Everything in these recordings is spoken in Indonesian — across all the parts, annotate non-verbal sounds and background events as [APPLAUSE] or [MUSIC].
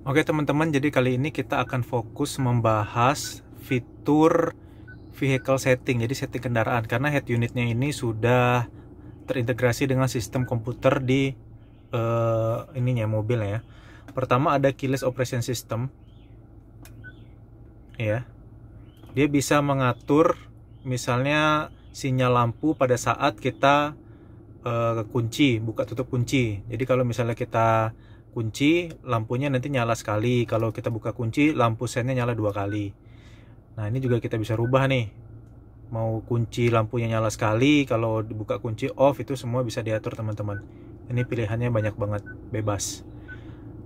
Oke teman-teman, jadi kali ini kita akan fokus membahas fitur vehicle setting, jadi setting kendaraan. Karena head unitnya ini sudah terintegrasi dengan sistem komputer di uh, ininya mobil ya. Pertama ada keyless operation system, ya. Dia bisa mengatur misalnya sinyal lampu pada saat kita uh, kunci, buka tutup kunci. Jadi kalau misalnya kita kunci lampunya nanti nyala sekali kalau kita buka kunci lampu setnya nyala dua kali nah ini juga kita bisa rubah nih mau kunci lampunya nyala sekali kalau dibuka kunci off itu semua bisa diatur teman-teman ini pilihannya banyak banget bebas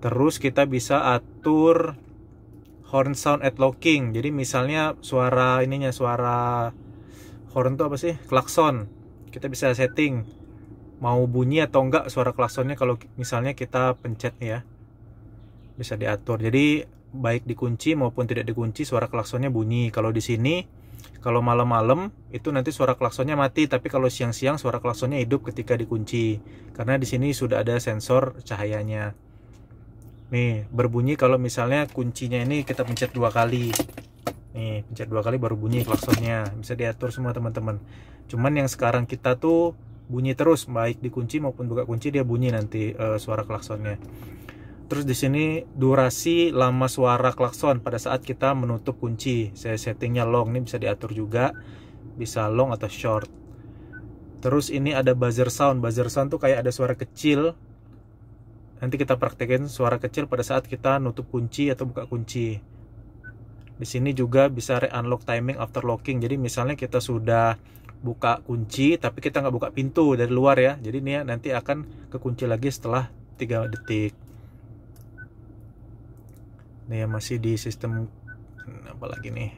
terus kita bisa atur horn sound at locking jadi misalnya suara ininya suara horn itu apa sih klakson kita bisa setting mau bunyi atau enggak suara klaksonnya kalau misalnya kita pencet nih ya bisa diatur jadi baik dikunci maupun tidak dikunci suara klaksonnya bunyi kalau di sini kalau malam-malam itu nanti suara klaksonnya mati tapi kalau siang-siang suara klaksonnya hidup ketika dikunci karena di sini sudah ada sensor cahayanya nih berbunyi kalau misalnya kuncinya ini kita pencet dua kali nih pencet dua kali baru bunyi klaksonnya bisa diatur semua teman-teman cuman yang sekarang kita tuh bunyi terus baik dikunci maupun buka kunci dia bunyi nanti uh, suara klaksonnya. Terus di sini durasi lama suara klakson pada saat kita menutup kunci. Saya settingnya long ini bisa diatur juga, bisa long atau short. Terus ini ada buzzer sound. Buzzer sound tuh kayak ada suara kecil. Nanti kita praktekin suara kecil pada saat kita nutup kunci atau buka kunci. Di sini juga bisa re-unlock timing after locking. Jadi misalnya kita sudah buka kunci tapi kita nggak buka pintu dari luar ya jadi ini ya, nanti akan kekunci lagi setelah 3 detik ini ya masih di sistem hmm, apa lagi nih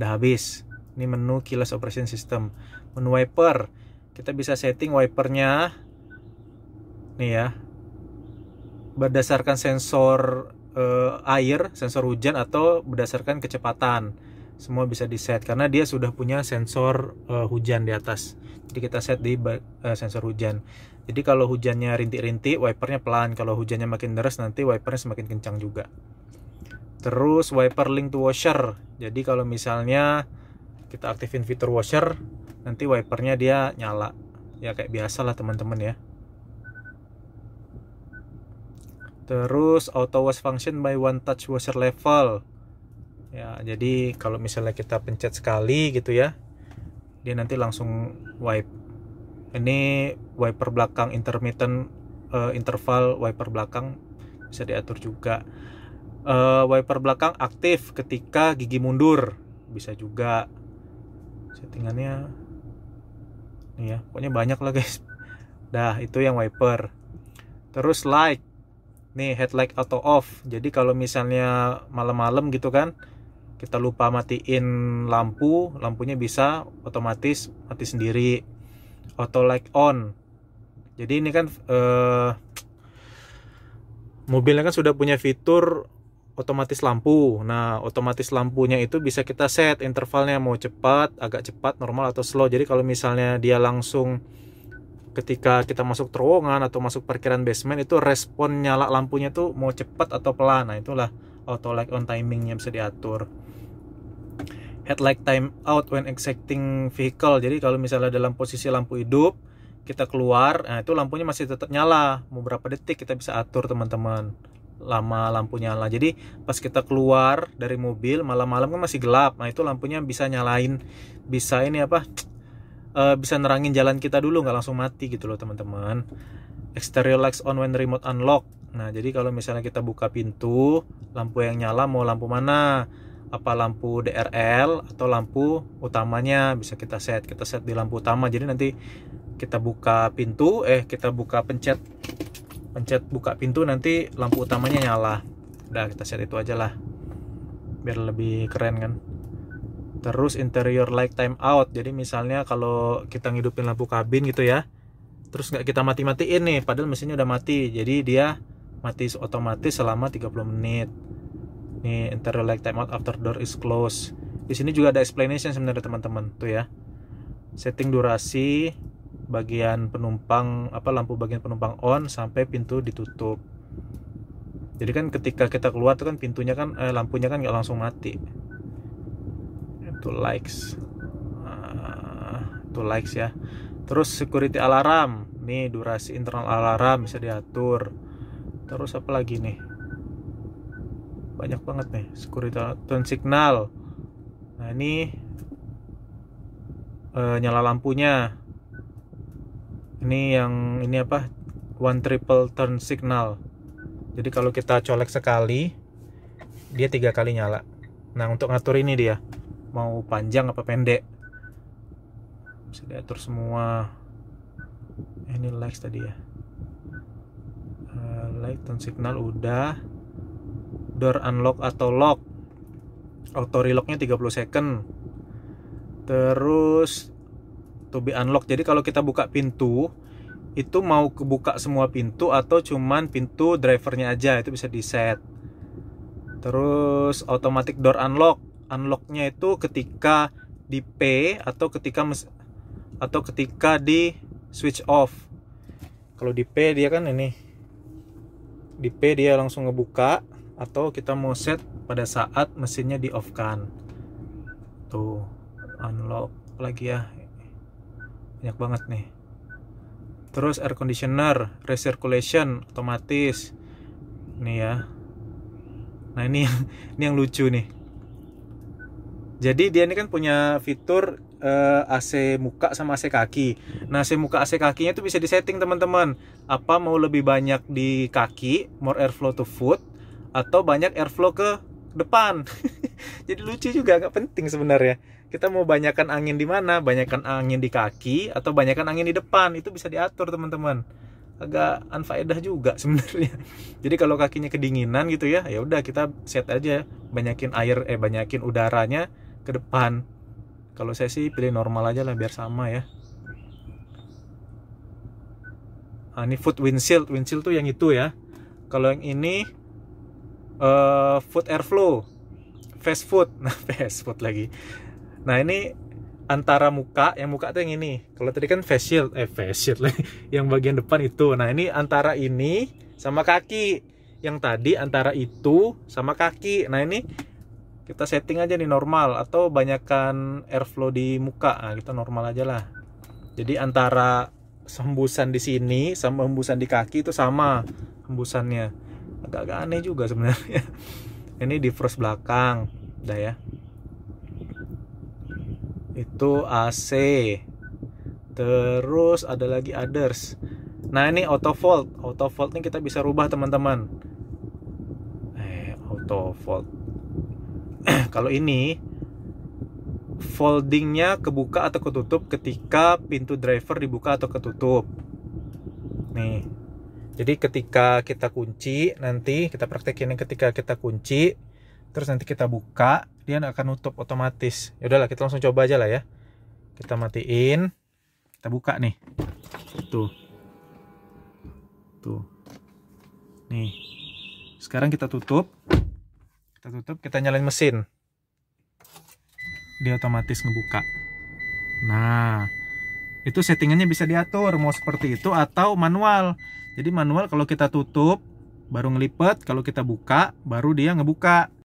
udah habis ini menu keyless operation system menu wiper kita bisa setting wipernya nih ya berdasarkan sensor eh, air sensor hujan atau berdasarkan kecepatan semua bisa di set karena dia sudah punya sensor uh, hujan di atas jadi kita set di uh, sensor hujan jadi kalau hujannya rintik-rintik wipernya pelan kalau hujannya makin deras nanti wipernya semakin kencang juga terus wiper link to washer jadi kalau misalnya kita aktifin fitur washer nanti wipernya dia nyala ya kayak biasa lah teman-teman ya terus auto wash function by one touch washer level ya jadi kalau misalnya kita pencet sekali gitu ya dia nanti langsung wipe ini wiper belakang intermittent uh, interval wiper belakang bisa diatur juga uh, wiper belakang aktif ketika gigi mundur bisa juga settingannya nih ya pokoknya banyak lah guys dah itu yang wiper terus light nih headlight auto off jadi kalau misalnya malam-malam gitu kan kita lupa matiin lampu lampunya bisa otomatis mati sendiri auto light on jadi ini kan eh, mobilnya kan sudah punya fitur otomatis lampu. Nah, otomatis lampunya itu bisa kita set intervalnya mau cepat, agak cepat, normal atau slow. Jadi kalau misalnya dia langsung ketika kita masuk terowongan atau masuk parkiran basement itu respon nyala lampunya tuh mau cepat atau pelan. Nah, itulah auto like on timingnya bisa diatur headlight time out when exiting vehicle jadi kalau misalnya dalam posisi lampu hidup kita keluar nah itu lampunya masih tetap nyala mau berapa detik kita bisa atur teman-teman lama lampu nyala jadi pas kita keluar dari mobil malam-malam kan masih gelap nah itu lampunya bisa nyalain bisa ini apa eh, bisa nerangin jalan kita dulu nggak langsung mati gitu loh teman-teman exterior lights on when remote unlock nah jadi kalau misalnya kita buka pintu lampu yang nyala mau lampu mana apa lampu DRL atau lampu utamanya bisa kita set kita set di lampu utama jadi nanti kita buka pintu eh kita buka pencet pencet buka pintu nanti lampu utamanya nyala udah kita set itu aja lah biar lebih keren kan terus interior light time out jadi misalnya kalau kita ngidupin lampu kabin gitu ya terus nggak kita mati-matiin nih padahal mesinnya udah mati jadi dia mati otomatis selama 30 menit nih interior light timeout after door is closed di sini juga ada explanation sebenarnya teman-teman tuh ya setting durasi bagian penumpang apa lampu bagian penumpang on sampai pintu ditutup jadi kan ketika kita keluar tuh kan pintunya kan eh, lampunya kan nggak langsung mati itu likes uh, itu likes ya terus security alarm nih durasi internal alarm bisa diatur terus apa lagi nih banyak banget nih security turn signal nah ini e, nyala lampunya ini yang ini apa one triple turn signal jadi kalau kita colek sekali dia tiga kali nyala nah untuk ngatur ini dia mau panjang apa pendek bisa diatur semua eh, ini likes tadi ya uh, like dan signal udah door unlock atau lock auto relocknya 30 second terus to be unlock jadi kalau kita buka pintu itu mau kebuka semua pintu atau cuman pintu drivernya aja itu bisa di set terus automatic door unlock unlocknya itu ketika di P atau ketika atau ketika di switch off kalau di P dia kan ini di P dia langsung ngebuka atau kita mau set pada saat mesinnya di off kan tuh unlock lagi ya banyak banget nih terus air conditioner recirculation otomatis nih ya nah ini yang [LAUGHS] ini yang lucu nih jadi dia ini kan punya fitur uh, eh, AC muka sama AC kaki. Nah, AC muka AC kakinya itu bisa disetting teman-teman. Apa mau lebih banyak di kaki, more airflow to foot, atau banyak airflow ke depan. [LAUGHS] jadi lucu juga, nggak penting sebenarnya. Kita mau banyakkan angin di mana? Banyakkan angin di kaki atau banyakkan angin di depan itu bisa diatur teman-teman. Agak anfaedah juga [LAUGHS] sebenarnya. Jadi kalau kakinya kedinginan gitu ya, ya udah kita set aja banyakin air eh banyakin udaranya ke depan kalau saya sih pilih normal aja lah biar sama ya nah, ini foot windshield windshield tuh yang itu ya kalau yang ini uh, food airflow fast food [LAUGHS] nah fast food lagi nah ini antara muka yang muka tuh yang ini kalau tadi kan face shield eh face shield lagi [LAUGHS] yang bagian depan itu nah ini antara ini sama kaki yang tadi antara itu sama kaki nah ini kita setting aja nih normal atau banyakkan airflow di muka nah, kita normal aja lah jadi antara hembusan di sini sama hembusan di kaki itu sama hembusannya agak-agak aneh juga sebenarnya [LAUGHS] ini di frost belakang udah ya itu AC terus ada lagi others nah ini auto volt auto volt ini kita bisa rubah teman-teman eh auto volt [CLEARS THROAT] kalau ini foldingnya kebuka atau ketutup ketika pintu driver dibuka atau ketutup nih jadi ketika kita kunci nanti kita praktekin ketika kita kunci terus nanti kita buka dia akan nutup otomatis ya udahlah kita langsung coba aja lah ya kita matiin kita buka nih tuh tuh nih sekarang kita tutup kita tutup kita nyalain mesin dia otomatis ngebuka nah itu settingannya bisa diatur mau seperti itu atau manual jadi manual kalau kita tutup baru ngelipet kalau kita buka baru dia ngebuka